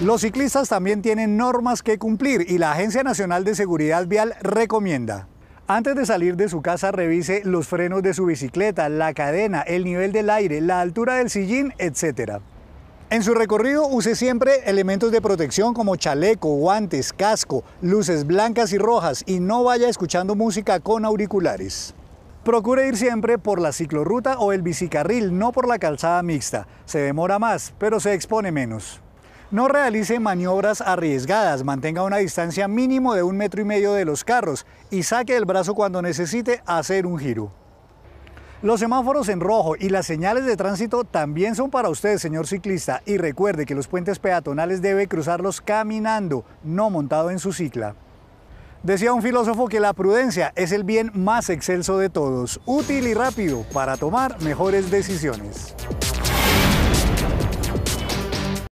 Los ciclistas también tienen normas que cumplir y la Agencia Nacional de Seguridad Vial recomienda. Antes de salir de su casa revise los frenos de su bicicleta, la cadena, el nivel del aire, la altura del sillín, etc. En su recorrido use siempre elementos de protección como chaleco, guantes, casco, luces blancas y rojas y no vaya escuchando música con auriculares. Procure ir siempre por la ciclorruta o el bicicarril, no por la calzada mixta. Se demora más, pero se expone menos. No realice maniobras arriesgadas, mantenga una distancia mínimo de un metro y medio de los carros y saque el brazo cuando necesite hacer un giro. Los semáforos en rojo y las señales de tránsito también son para usted, señor ciclista, y recuerde que los puentes peatonales debe cruzarlos caminando, no montado en su cicla. Decía un filósofo que la prudencia es el bien más excelso de todos, útil y rápido para tomar mejores decisiones.